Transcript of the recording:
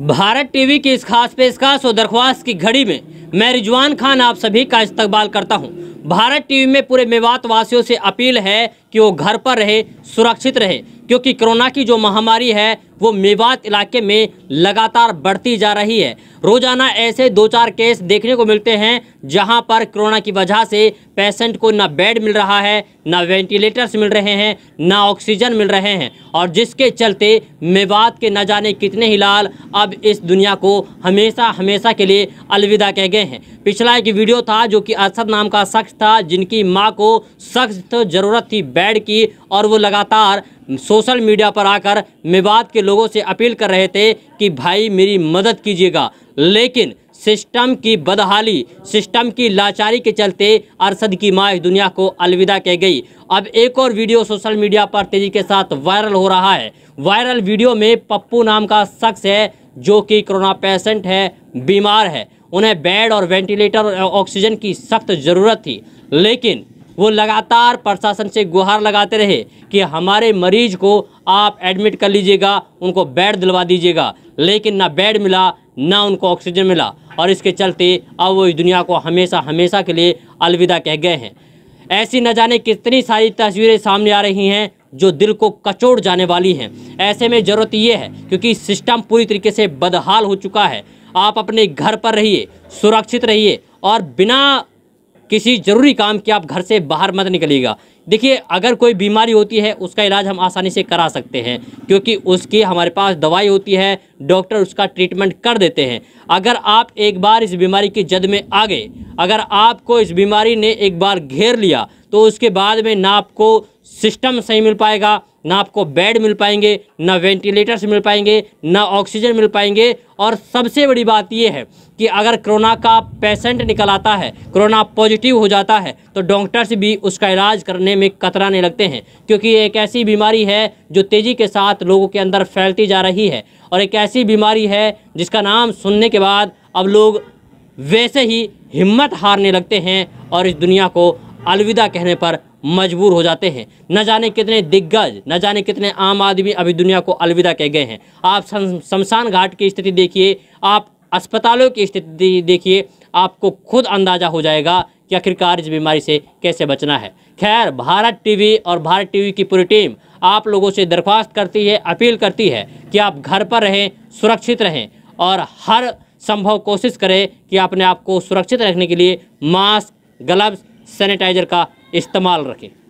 Bharat TV की इस खास पेशकश और दरख्वास्त की घड़ी में मैं रिजवान खान आप सभी का इस्तकबाल करता हूं भारत टीवी में पूरे मेवात वासियों से अपील है कि वो घर पर रहे सुरक्षित रहे क्योंकि कोरोना की जो महामारी है वो मेवात इलाके में लगातार बढ़ती जा रही है रोजाना ऐसे दो चार केस देखने को मिलते हैं जहां पर कोरोना की वजह से पेशेंट को ना बेड मिल रहा है ना वेंटिलेटर्स मिल रहे हैं ना ऑक्सीजन मिल रहे हैं और जिसके चलते मेवात के न जाने कितने हिलाल अब इस दुनिया को हमेशा हमेशा के लिए अलविदा कह गए हैं पिछला एक वीडियो था जो कि असद नाम का शख्स था जिनकी माँ को सख्त ज़रूरत थी बेड की और वो लगातार सोशल मीडिया पर आकर मेवात के लोगों से अपील कर रहे थे कि भाई मेरी मदद कीजिएगा लेकिन सिस्टम की बदहाली सिस्टम की लाचारी के चलते अरसद की माँ इस दुनिया को अलविदा कह गई अब एक और वीडियो सोशल मीडिया पर तेजी के साथ वायरल हो रहा है वायरल वीडियो में पप्पू नाम का शख्स है जो कि कोरोना पेशेंट है बीमार है उन्हें बेड और वेंटिलेटर और ऑक्सीजन की सख्त ज़रूरत थी लेकिन वो लगातार प्रशासन से गुहार लगाते रहे कि हमारे मरीज को आप एडमिट कर लीजिएगा उनको बेड दिलवा दीजिएगा लेकिन ना बेड मिला ना उनको ऑक्सीजन मिला और इसके चलते अब वो इस दुनिया को हमेशा हमेशा के लिए अलविदा कह गए हैं ऐसी न जाने कितनी सारी तस्वीरें सामने आ रही हैं जो दिल को कचोड़ जाने वाली हैं ऐसे में ज़रूरत ये है क्योंकि सिस्टम पूरी तरीके से बदहाल हो चुका है आप अपने घर पर रहिए सुरक्षित रहिए और बिना किसी ज़रूरी काम के आप घर से बाहर मत निकलेगा देखिए अगर कोई बीमारी होती है उसका इलाज हम आसानी से करा सकते हैं क्योंकि उसकी हमारे पास दवाई होती है डॉक्टर उसका ट्रीटमेंट कर देते हैं अगर आप एक बार इस बीमारी की जद में आ गए अगर आपको इस बीमारी ने एक बार घेर लिया तो उसके बाद में ना आपको सिस्टम सही मिल पाएगा ना आपको बेड मिल पाएंगे ना वेंटिलेटर्स मिल पाएंगे ना ऑक्सीजन मिल पाएंगे और सबसे बड़ी बात यह है कि अगर कोरोना का पेशेंट निकल आता है कोरोना पॉजिटिव हो जाता है तो डॉक्टर्स भी उसका इलाज करने में कतराने लगते हैं क्योंकि एक ऐसी बीमारी है जो तेज़ी के साथ लोगों के अंदर फैलती जा रही है और एक ऐसी बीमारी है जिसका नाम सुनने के बाद अब लोग वैसे ही हिम्मत हारने लगते हैं और इस दुनिया को अलविदा कहने पर मजबूर हो जाते हैं न जाने कितने दिग्गज न जाने कितने आम आदमी अभी दुनिया को अलविदा कह गए हैं आप शमशान घाट की स्थिति देखिए आप अस्पतालों की स्थिति देखिए आपको खुद अंदाज़ा हो जाएगा कि आखिरकार इस बीमारी से कैसे बचना है खैर भारत टीवी और भारत टीवी की पूरी टीम आप लोगों से दरख्वास्त करती है अपील करती है कि आप घर पर रहें सुरक्षित रहें और हर संभव कोशिश करें कि अपने आप को सुरक्षित रखने के लिए मास्क ग्लव्स सैनिटाइजर का इस्तेमाल रखें